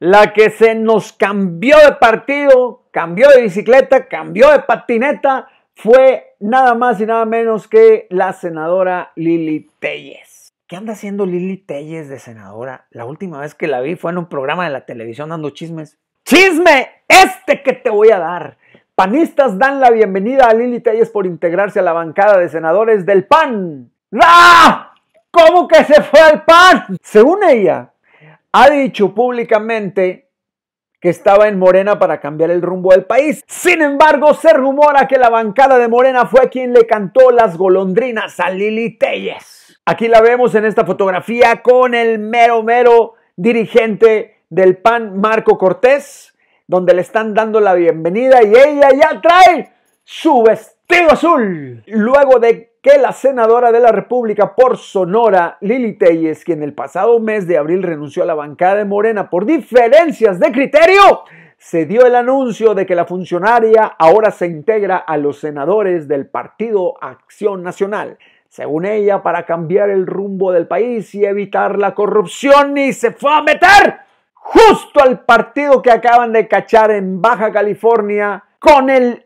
la que se nos cambió de partido, cambió de bicicleta, cambió de patineta, fue nada más y nada menos que la senadora Lili Telles. ¿Qué anda haciendo Lili Telles de senadora? La última vez que la vi fue en un programa de la televisión dando chismes. ¡Chisme! Este que te voy a dar. Panistas dan la bienvenida a Lili Telles por integrarse a la bancada de senadores del PAN. ¡Ah! ¿Cómo que se fue al PAN? Según ella, ha dicho públicamente que estaba en Morena para cambiar el rumbo del país. Sin embargo, se rumora que la bancada de Morena fue quien le cantó las golondrinas a Lili Telles. Aquí la vemos en esta fotografía con el mero mero dirigente del PAN, Marco Cortés, donde le están dando la bienvenida y ella ya trae su vestido azul. Luego de que la senadora de la República por Sonora, Lili Telles, quien el pasado mes de abril renunció a la bancada de Morena por diferencias de criterio, se dio el anuncio de que la funcionaria ahora se integra a los senadores del Partido Acción Nacional. Según ella, para cambiar el rumbo del país y evitar la corrupción, y se fue a meter justo al partido que acaban de cachar en Baja California con el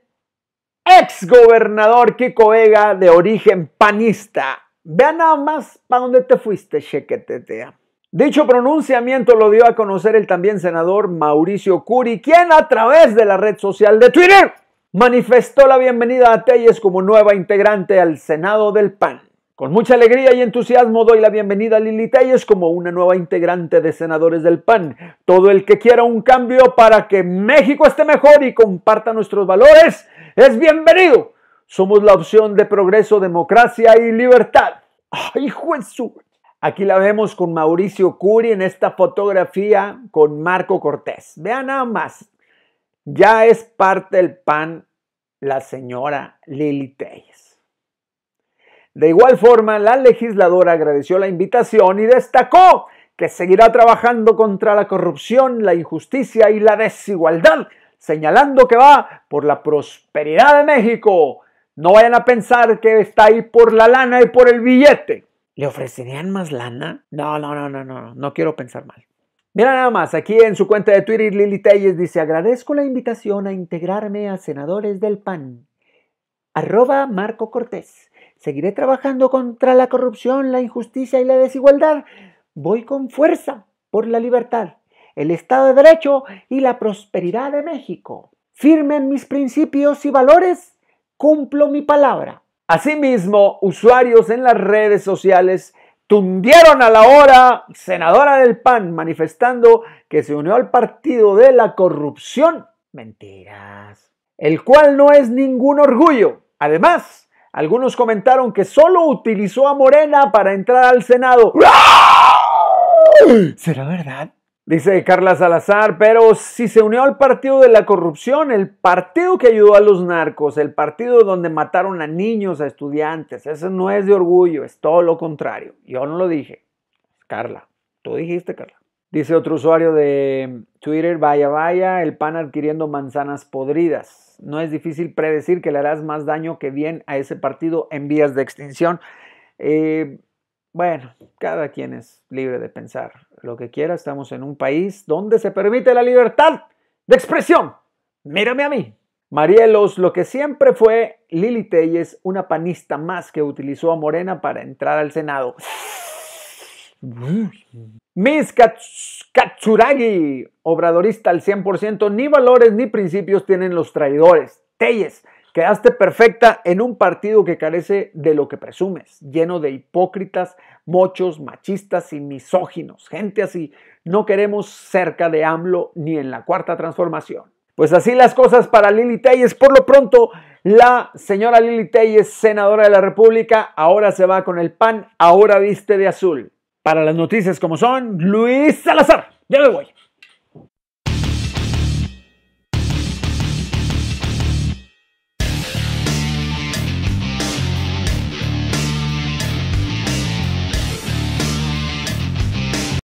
ex gobernador Kiko Vega de origen panista. Vean nada más para dónde te fuiste, chequetetea. Dicho pronunciamiento lo dio a conocer el también senador Mauricio Curi, quien a través de la red social de Twitter manifestó la bienvenida a Telles como nueva integrante al Senado del PAN. Con mucha alegría y entusiasmo doy la bienvenida a Lili Telles como una nueva integrante de Senadores del PAN. Todo el que quiera un cambio para que México esté mejor y comparta nuestros valores es bienvenido. Somos la opción de progreso, democracia y libertad. ¡Ay, su...! Aquí la vemos con Mauricio Curi en esta fotografía con Marco Cortés. Vean nada más. Ya es parte del PAN la señora Lili Telles. De igual forma, la legisladora agradeció la invitación y destacó que seguirá trabajando contra la corrupción, la injusticia y la desigualdad, señalando que va por la prosperidad de México. No vayan a pensar que está ahí por la lana y por el billete. ¿Le ofrecerían más lana? No, no, no, no, no, no quiero pensar mal. Mira nada más, aquí en su cuenta de Twitter Lili Telles dice, agradezco la invitación a integrarme a Senadores del PAN. Arroba Marco Cortés. Seguiré trabajando contra la corrupción, la injusticia y la desigualdad. Voy con fuerza por la libertad, el Estado de Derecho y la prosperidad de México. Firme en mis principios y valores, cumplo mi palabra. Asimismo, usuarios en las redes sociales tundieron a la hora senadora del PAN manifestando que se unió al partido de la corrupción. Mentiras. El cual no es ningún orgullo. Además, algunos comentaron que solo utilizó a Morena para entrar al Senado. ¿Será verdad? Dice Carla Salazar, pero si se unió al partido de la corrupción, el partido que ayudó a los narcos, el partido donde mataron a niños, a estudiantes, eso no es de orgullo, es todo lo contrario. Yo no lo dije. Carla, tú dijiste, Carla. Dice otro usuario de Twitter, vaya, vaya, el pan adquiriendo manzanas podridas. No es difícil predecir que le harás más daño que bien a ese partido en vías de extinción. Eh, bueno, cada quien es libre de pensar lo que quiera. Estamos en un país donde se permite la libertad de expresión. Mírame a mí. Marielos, lo que siempre fue Lili Telles, una panista más que utilizó a Morena para entrar al Senado. Miss Katsuragi, obradorista al 100%, ni valores ni principios tienen los traidores. Telles, quedaste perfecta en un partido que carece de lo que presumes, lleno de hipócritas, mochos, machistas y misóginos. Gente así no queremos cerca de AMLO ni en la cuarta transformación. Pues así las cosas para Lili Telles. Por lo pronto, la señora Lili Telles, senadora de la República, ahora se va con el PAN, ahora viste de azul. Para las noticias como son, Luis Salazar. Ya me voy.